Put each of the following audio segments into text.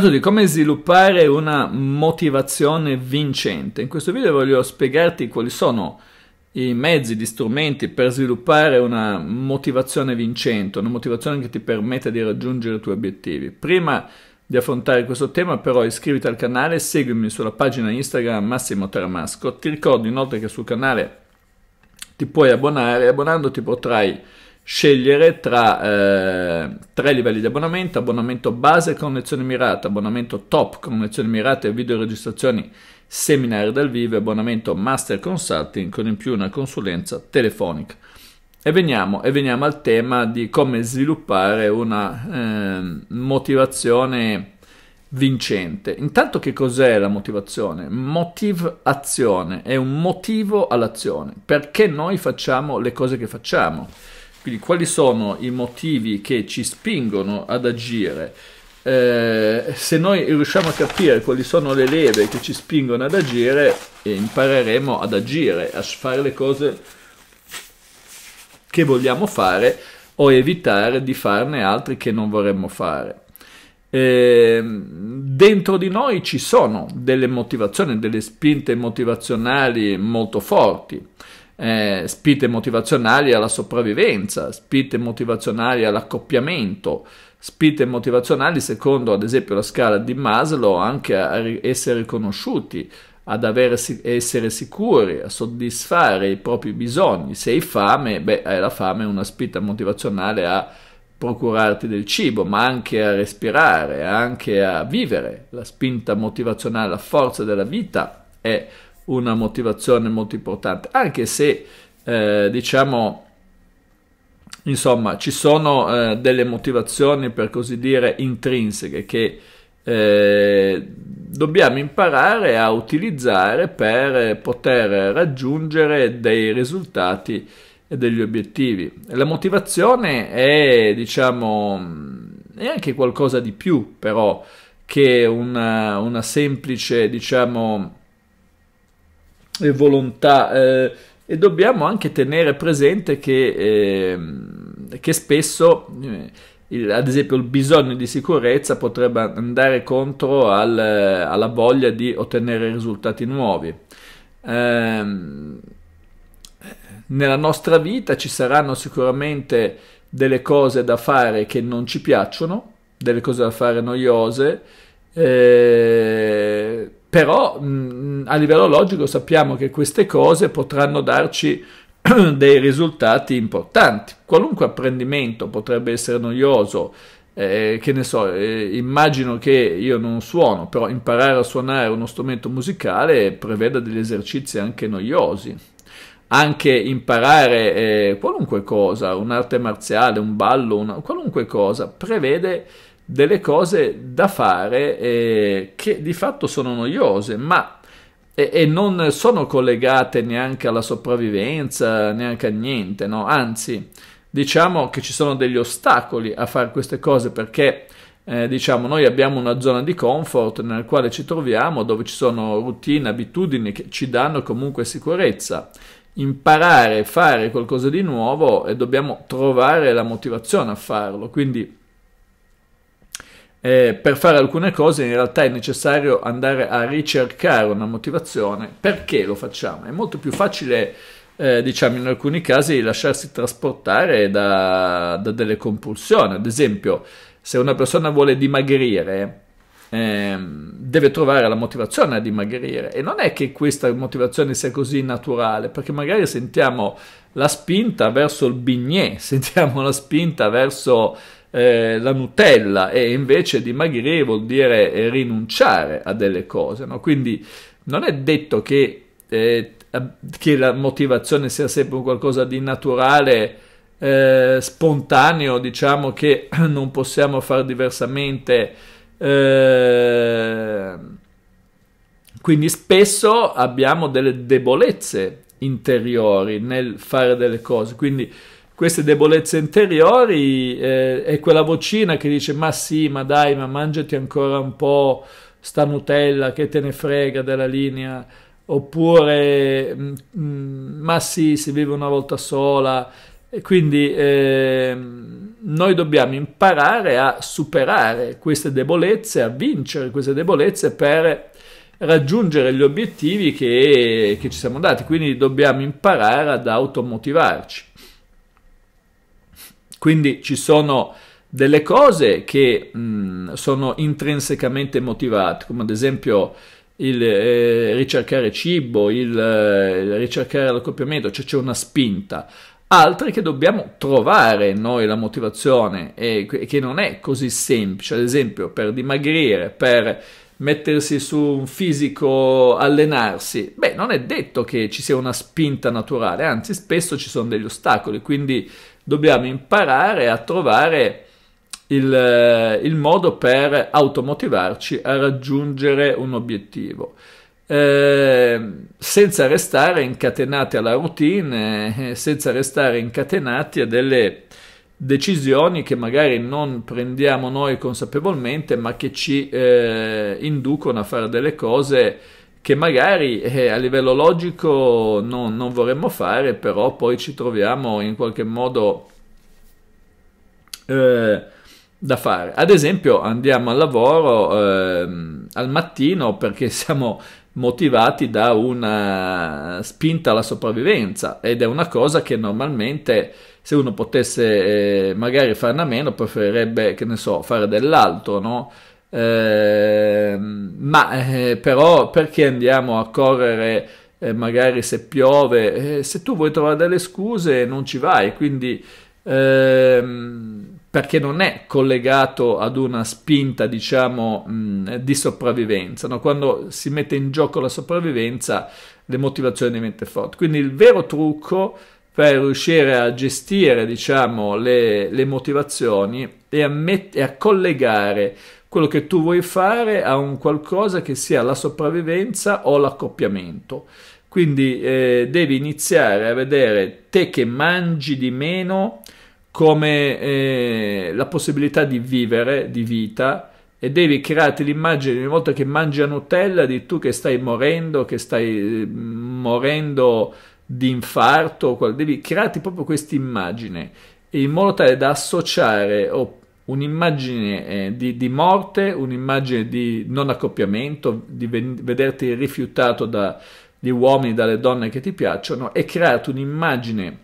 parlato di come sviluppare una motivazione vincente. In questo video voglio spiegarti quali sono i mezzi, gli strumenti per sviluppare una motivazione vincente, una motivazione che ti permette di raggiungere i tuoi obiettivi. Prima di affrontare questo tema però iscriviti al canale, seguimi sulla pagina Instagram Massimo Taramasco. Ti ricordo inoltre che sul canale ti puoi abbonare e abbonandoti potrai scegliere tra eh, tre livelli di abbonamento, abbonamento base con connessione mirata, abbonamento top con connessione mirata e videoregistrazioni seminari dal vivo e abbonamento master consulting con in più una consulenza telefonica. E veniamo, e veniamo al tema di come sviluppare una eh, motivazione vincente. Intanto che cos'è la motivazione? Motivazione è un motivo all'azione, perché noi facciamo le cose che facciamo. Quindi quali sono i motivi che ci spingono ad agire? Eh, se noi riusciamo a capire quali sono le leve che ci spingono ad agire, eh, impareremo ad agire, a fare le cose che vogliamo fare o evitare di farne altre che non vorremmo fare. Eh, dentro di noi ci sono delle motivazioni, delle spinte motivazionali molto forti eh, spinte motivazionali alla sopravvivenza, spinte motivazionali all'accoppiamento, spinte motivazionali secondo ad esempio la scala di Maslow anche a essere riconosciuti, ad avere, essere sicuri, a soddisfare i propri bisogni. Se hai fame, beh, la fame è una spinta motivazionale a procurarti del cibo, ma anche a respirare, anche a vivere. La spinta motivazionale, la forza della vita è una motivazione molto importante, anche se eh, diciamo insomma ci sono eh, delle motivazioni per così dire intrinseche che eh, dobbiamo imparare a utilizzare per poter raggiungere dei risultati e degli obiettivi. La motivazione è diciamo è anche qualcosa di più però che una, una semplice diciamo volontà eh, e dobbiamo anche tenere presente che, eh, che spesso eh, il, ad esempio il bisogno di sicurezza potrebbe andare contro al, alla voglia di ottenere risultati nuovi. Ehm, nella nostra vita ci saranno sicuramente delle cose da fare che non ci piacciono, delle cose da fare noiose, eh, però mh, a livello logico sappiamo che queste cose potranno darci dei risultati importanti. Qualunque apprendimento potrebbe essere noioso, eh, che ne so, eh, immagino che io non suono, però imparare a suonare uno strumento musicale preveda degli esercizi anche noiosi. Anche imparare eh, qualunque cosa, un'arte marziale, un ballo, una, qualunque cosa, prevede delle cose da fare eh, che di fatto sono noiose, ma e, e, non sono collegate neanche alla sopravvivenza, neanche a niente, no? Anzi, diciamo che ci sono degli ostacoli a fare queste cose perché eh, diciamo noi abbiamo una zona di comfort nella quale ci troviamo, dove ci sono routine, abitudini che ci danno comunque sicurezza imparare a fare qualcosa di nuovo e dobbiamo trovare la motivazione a farlo. Quindi eh, per fare alcune cose in realtà è necessario andare a ricercare una motivazione perché lo facciamo. È molto più facile, eh, diciamo, in alcuni casi lasciarsi trasportare da, da, delle compulsioni. Ad esempio, se una persona vuole dimagrire, eh, deve trovare la motivazione a dimagrire e non è che questa motivazione sia così naturale, perché magari sentiamo la spinta verso il bignè, sentiamo la spinta verso eh, la Nutella e invece dimagrire vuol dire eh, rinunciare a delle cose, no? quindi non è detto che, eh, che, la motivazione sia sempre un qualcosa di naturale, eh, spontaneo, diciamo che non possiamo fare diversamente. Eh, quindi spesso abbiamo delle debolezze interiori nel fare delle cose, quindi queste debolezze interiori eh, è quella vocina che dice ma sì, ma dai, ma mangiati ancora un po' sta Nutella, che te ne frega della linea, oppure mm, mm, ma sì, si vive una volta sola. E quindi eh, noi dobbiamo imparare a superare queste debolezze, a vincere queste debolezze per raggiungere gli obiettivi che, che ci siamo dati. Quindi dobbiamo imparare ad automotivarci. Quindi ci sono delle cose che mh, sono intrinsecamente motivate, come ad esempio il eh, ricercare cibo, il, il eh, ricercare l'accoppiamento, cioè c'è una spinta. Altre che dobbiamo trovare noi la motivazione e che non è così semplice, ad esempio per dimagrire, per mettersi su un fisico, allenarsi, beh, non è detto che ci sia una spinta naturale, anzi spesso ci sono degli ostacoli, quindi dobbiamo imparare a trovare il, eh, il modo per automotivarci a raggiungere un obiettivo. Eh, senza restare incatenati alla routine, eh, senza restare incatenati a delle decisioni che magari non prendiamo noi consapevolmente, ma che ci eh, inducono a fare delle cose che magari eh, a livello logico non, non vorremmo fare, però poi ci troviamo in qualche modo eh, da fare. Ad esempio andiamo al lavoro eh, al mattino perché siamo motivati da una spinta alla sopravvivenza ed è una cosa che normalmente se uno potesse eh, magari farne a meno preferirebbe, che ne so, fare dell'altro, no? Ehm, ma eh, però perché andiamo a correre eh, magari se piove? Eh, se tu vuoi trovare delle scuse non ci vai, quindi ehm, perché non è collegato ad una spinta, diciamo, mh, di sopravvivenza. No? Quando si mette in gioco la sopravvivenza, le motivazioni diventano forti. Quindi il vero trucco per riuscire a gestire, diciamo, le, le motivazioni e a, met- e a collegare quello che tu vuoi fare a un qualcosa che sia la sopravvivenza o l'accoppiamento. Quindi eh, devi iniziare a vedere te che mangi di meno come eh, la possibilità di vivere, di vita, e devi crearti l'immagine ogni volta che mangi a Nutella di tu che stai morendo, che stai mm, morendo di infarto, devi crearti proprio questa immagine in modo tale da associare o un'immagine eh, di, di, morte, un'immagine di non accoppiamento, di ven- vederti rifiutato dagli uomini, dalle donne che ti piacciono e creato un'immagine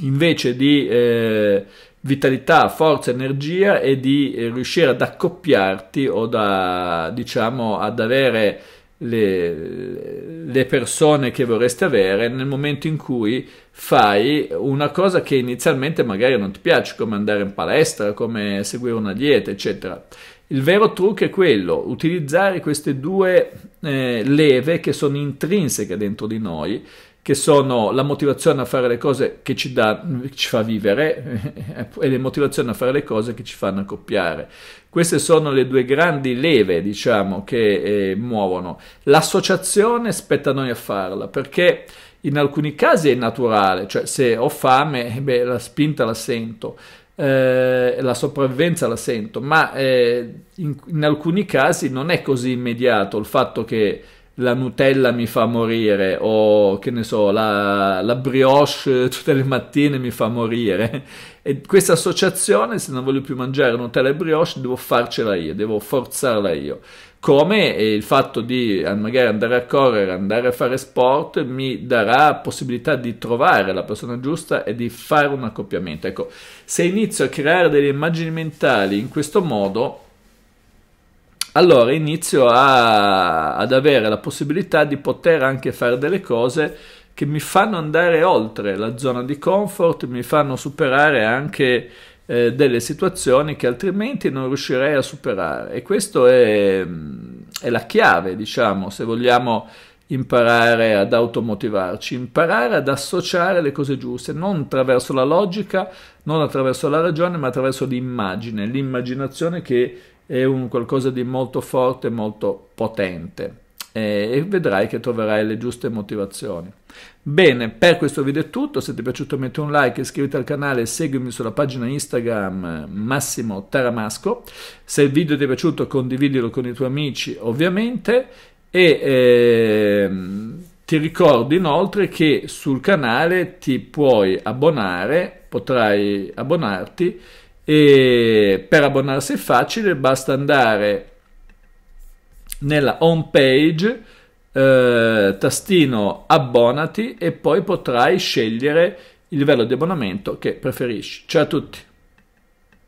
invece di eh, vitalità, forza, energia e di eh, riuscire ad accoppiarti o da, diciamo, ad avere le, le, persone che vorresti avere nel momento in cui fai una cosa che inizialmente magari non ti piace, come andare in palestra, come seguire una dieta, eccetera. Il vero trucco è quello, utilizzare queste due eh, leve che sono intrinseche dentro di noi, che sono la motivazione a fare le cose che ci, dà, ci fa vivere e le motivazioni a fare le cose che ci fanno accoppiare. Queste sono le due grandi leve, diciamo, che eh, muovono. L'associazione spetta a noi a farla, perché in alcuni casi è naturale, cioè se ho fame, eh, beh, la spinta la sento, eh, la sopravvivenza la sento, ma eh, in, in alcuni casi non è così immediato il fatto che la Nutella mi fa morire o che ne so, la, la brioche tutte le mattine mi fa morire. E questa associazione, se non voglio più mangiare Nutella e brioche, devo farcela io, devo forzarla io. Come il fatto di magari andare a correre, andare a fare sport, mi darà possibilità di trovare la persona giusta e di fare un accoppiamento. Ecco, se inizio a creare delle immagini mentali in questo modo, allora inizio a, ad avere la possibilità di poter anche fare delle cose che mi fanno andare oltre la zona di comfort, mi fanno superare anche eh, delle situazioni che altrimenti non riuscirei a superare. E questa è, è la chiave, diciamo, se vogliamo imparare ad automotivarci, imparare ad associare le cose giuste, non attraverso la logica, non attraverso la ragione, ma attraverso l'immagine, l'immaginazione che è un qualcosa di molto forte, molto potente e vedrai che troverai le giuste motivazioni. Bene, per questo video è tutto, se ti è piaciuto metti un like, iscriviti al canale e seguimi sulla pagina Instagram eh, Massimo Taramasco, se il video ti è piaciuto condividilo con i tuoi amici ovviamente e eh, ti ricordo inoltre che sul canale ti puoi abbonare, potrai abbonarti e per abbonarsi è facile, basta andare nella home page, eh, tastino abbonati e poi potrai scegliere il livello di abbonamento che preferisci. Ciao a tutti!